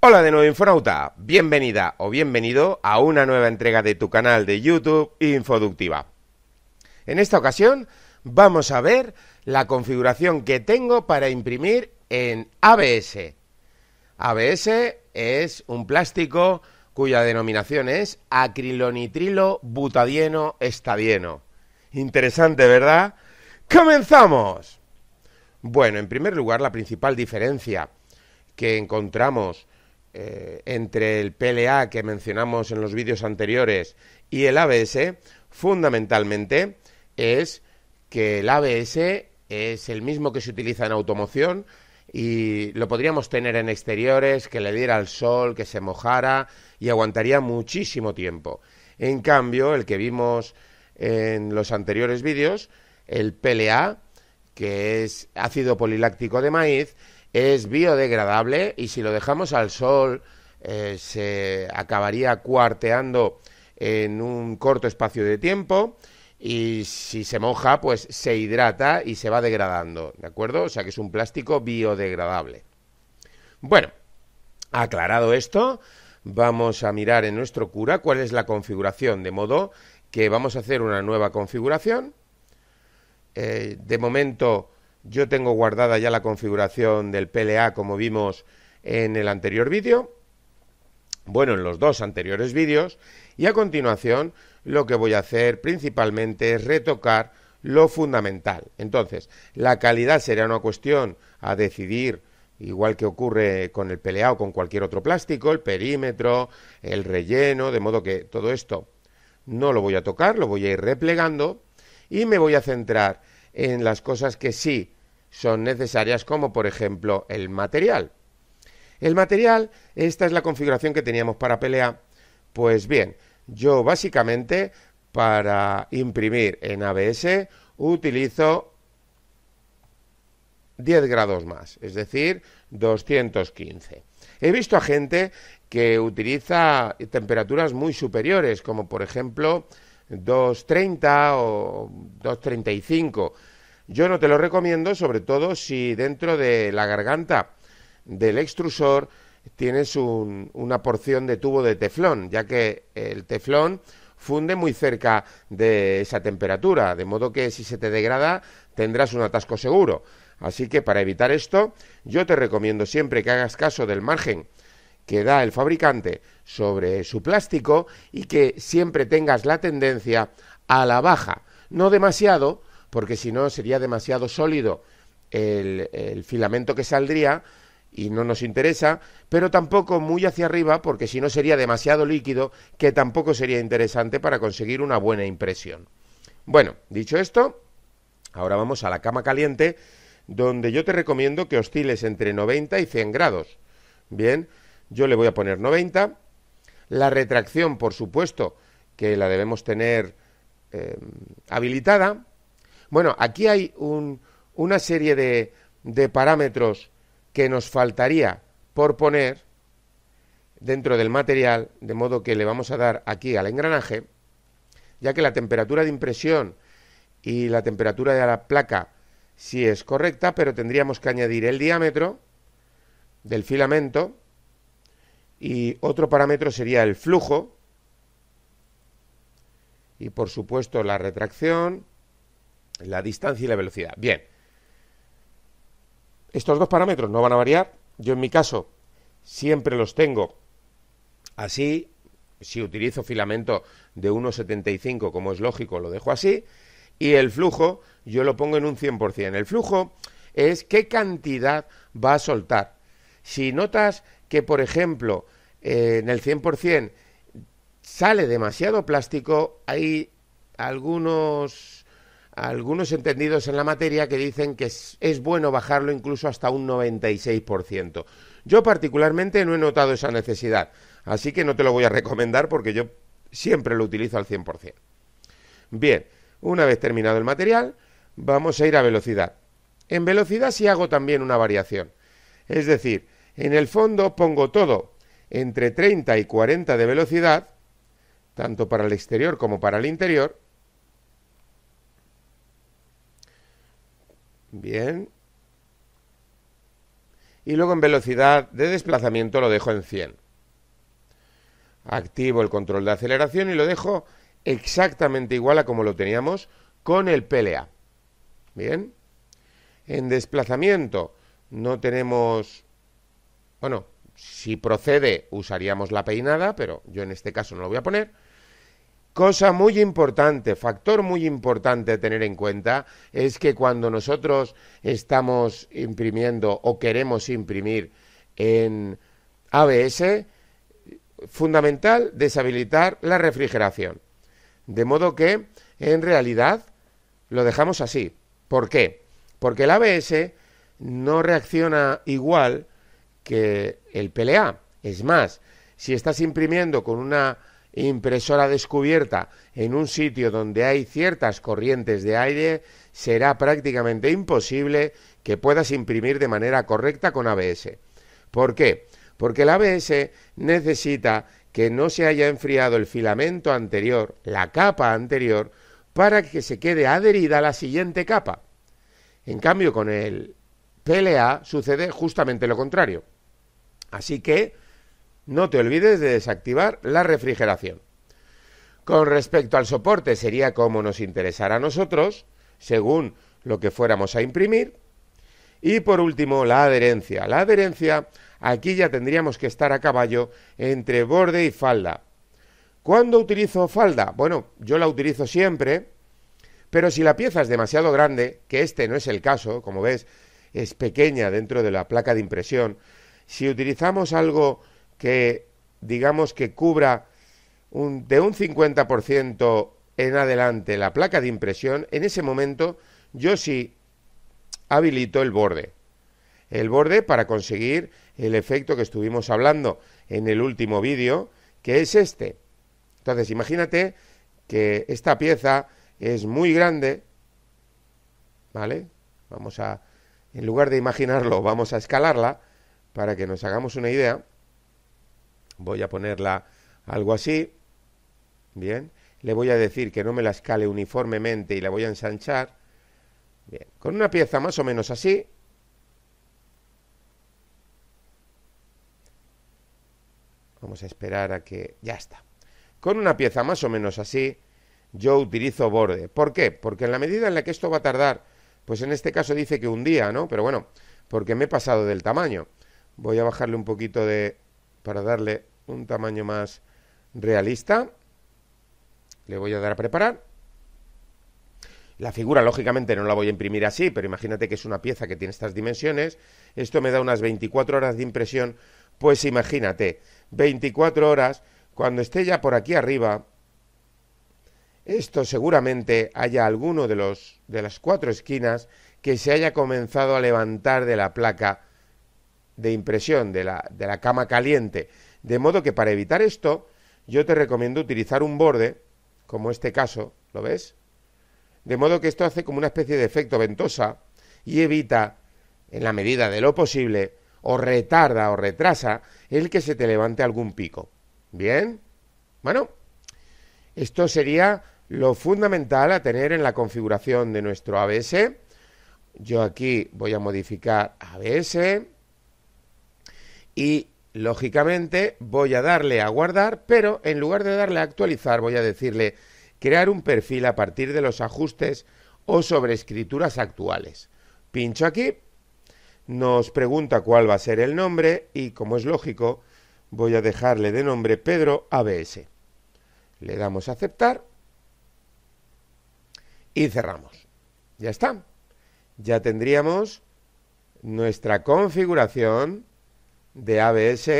Hola de nuevo Infonauta, bienvenida o bienvenido a una nueva entrega de tu canal de YouTube Infoductiva. En esta ocasión vamos a ver la configuración que tengo para imprimir en ABS. ABS es un plástico cuya denominación es acrilonitrilo butadieno estadieno. Interesante, ¿verdad? ¡Comenzamos! Bueno, en primer lugar, la principal diferencia que encontramos eh, entre el PLA que mencionamos en los vídeos anteriores y el ABS, fundamentalmente es que el ABS es el mismo que se utiliza en automoción y lo podríamos tener en exteriores, que le diera al sol, que se mojara y aguantaría muchísimo tiempo. En cambio, el que vimos en los anteriores vídeos, el PLA, que es ácido poliláctico de maíz, es biodegradable y si lo dejamos al sol eh, se acabaría cuarteando en un corto espacio de tiempo y si se moja pues se hidrata y se va degradando, ¿de acuerdo? O sea que es un plástico biodegradable. Bueno, aclarado esto, vamos a mirar en nuestro cura cuál es la configuración, de modo que vamos a hacer una nueva configuración. Eh, de momento yo tengo guardada ya la configuración del PLA como vimos en el anterior vídeo, bueno, en los dos anteriores vídeos, y a continuación lo que voy a hacer principalmente es retocar lo fundamental. Entonces, la calidad será una cuestión a decidir igual que ocurre con el PLA o con cualquier otro plástico, el perímetro, el relleno, de modo que todo esto no lo voy a tocar, lo voy a ir replegando y me voy a centrar en las cosas que sí son necesarias como por ejemplo el material. El material, esta es la configuración que teníamos para pelear Pues bien, yo básicamente para imprimir en ABS utilizo 10 grados más, es decir, 215. He visto a gente que utiliza temperaturas muy superiores, como por ejemplo 230 o 235. Yo no te lo recomiendo, sobre todo si dentro de la garganta del extrusor tienes una porción de tubo de teflón, ya que el teflón funde muy cerca de esa temperatura, de modo que si se te degrada tendrás un atasco seguro. Así que para evitar esto, yo te recomiendo siempre que hagas caso del margen que da el fabricante sobre su plástico y que siempre tengas la tendencia a la baja, no demasiado, porque si no sería demasiado sólido el, filamento que saldría y no nos interesa, pero tampoco muy hacia arriba, porque si no sería demasiado líquido, que tampoco sería interesante para conseguir una buena impresión. Bueno, dicho esto, ahora vamos a la cama caliente, donde yo te recomiendo que osciles entre 90 y 100 grados. Bien, yo le voy a poner 90. La retracción, por supuesto, que la debemos tener eh, habilitada. Bueno, aquí hay una serie de, de parámetros que nos faltaría por poner dentro del material, de modo que le vamos a dar aquí al engranaje, ya que la temperatura de impresión y la temperatura de la placa sí es correcta, pero tendríamos que añadir el diámetro del filamento y otro parámetro sería el flujo y por supuesto la retracción la distancia y la velocidad. Bien, estos dos parámetros no van a variar. Yo en mi caso siempre los tengo así. Si utilizo filamento de 1,75, como es lógico, lo dejo así. Y el flujo yo lo pongo en un 100%. El flujo es qué cantidad va a soltar. Si notas que, por ejemplo, eh, en el 100% sale demasiado plástico, hay algunos algunos entendidos en la materia que dicen que es, bueno bajarlo incluso hasta un 96%. Yo particularmente no he notado esa necesidad, así que no te lo voy a recomendar porque yo siempre lo utilizo al 100%. Bien, una vez terminado el material, vamos a ir a velocidad. En velocidad sí hago también una variación. Es decir, en el fondo pongo todo entre 30 y 40 de velocidad, tanto para el exterior como para el interior, Bien. Y luego en velocidad de desplazamiento lo dejo en 100. Activo el control de aceleración y lo dejo exactamente igual a como lo teníamos con el PLA. Bien. En desplazamiento no tenemos... Bueno, si procede usaríamos la peinada, pero yo en este caso no lo voy a poner. Cosa muy importante, factor muy importante a tener en cuenta es que cuando nosotros estamos imprimiendo o queremos imprimir en ABS, fundamental deshabilitar la refrigeración. De modo que, en realidad, lo dejamos así. ¿Por qué? Porque el ABS no reacciona igual que el PLA. Es más, si estás imprimiendo con una impresora descubierta en un sitio donde hay ciertas corrientes de aire, será prácticamente imposible que puedas imprimir de manera correcta con ABS. ¿Por qué? Porque el ABS necesita que no se haya enfriado el filamento anterior, la capa anterior, para que se quede adherida a la siguiente capa. En cambio, con el PLA sucede justamente lo contrario. Así que no te olvides de desactivar la refrigeración. Con respecto al soporte sería como nos interesará a nosotros, según lo que fuéramos a imprimir. Y por último, la adherencia. La adherencia, aquí ya tendríamos que estar a caballo entre borde y falda. ¿Cuándo utilizo falda? Bueno, yo la utilizo siempre, pero si la pieza es demasiado grande, que este no es el caso, como ves, es pequeña dentro de la placa de impresión, si utilizamos algo que digamos que cubra un, de un 50% en adelante la placa de impresión, en ese momento yo sí habilito el borde. El borde para conseguir el efecto que estuvimos hablando en el último vídeo, que es este. Entonces, imagínate que esta pieza es muy grande, ¿vale? Vamos a, en lugar de imaginarlo, vamos a escalarla para que nos hagamos una idea voy a ponerla algo así, bien, le voy a decir que no me la escale uniformemente y la voy a ensanchar, bien, con una pieza más o menos así, vamos a esperar a que, ya está, con una pieza más o menos así, yo utilizo borde, ¿por qué? Porque en la medida en la que esto va a tardar, pues en este caso dice que un día, ¿no? Pero bueno, porque me he pasado del tamaño, voy a bajarle un poquito de para darle un tamaño más realista. Le voy a dar a preparar. La figura, lógicamente, no la voy a imprimir así, pero imagínate que es una pieza que tiene estas dimensiones. Esto me da unas 24 horas de impresión. Pues imagínate, 24 horas, cuando esté ya por aquí arriba, esto seguramente haya alguno de, los, de las cuatro esquinas que se haya comenzado a levantar de la placa de impresión de la, cama caliente. De modo que para evitar esto, yo te recomiendo utilizar un borde, como este caso, ¿lo ves? De modo que esto hace como una especie de efecto ventosa y evita, en la medida de lo posible, o retarda o retrasa el que se te levante algún pico. ¿Bien? Bueno, esto sería lo fundamental a tener en la configuración de nuestro ABS. Yo aquí voy a modificar ABS y lógicamente voy a darle a guardar, pero en lugar de darle a actualizar voy a decirle crear un perfil a partir de los ajustes o sobre escrituras actuales. Pincho aquí, nos pregunta cuál va a ser el nombre y como es lógico voy a dejarle de nombre Pedro ABS. Le damos a aceptar y cerramos. Ya está. Ya tendríamos nuestra configuración de ABS,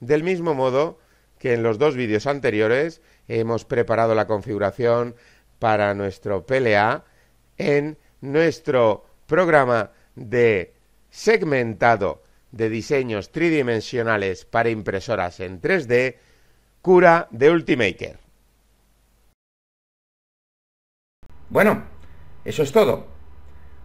del mismo modo que en los dos vídeos anteriores hemos preparado la configuración para nuestro PLA en nuestro programa de segmentado de diseños tridimensionales para impresoras en 3D, Cura de Ultimaker. Bueno, eso es todo.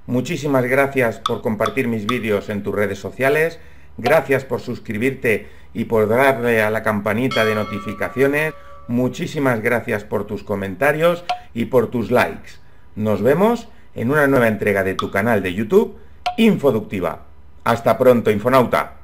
Muchísimas gracias por compartir mis vídeos en tus redes sociales Gracias por suscribirte y por darle a la campanita de notificaciones. Muchísimas gracias por tus comentarios y por tus likes. Nos vemos en una nueva entrega de tu canal de YouTube, Infoductiva. Hasta pronto, Infonauta.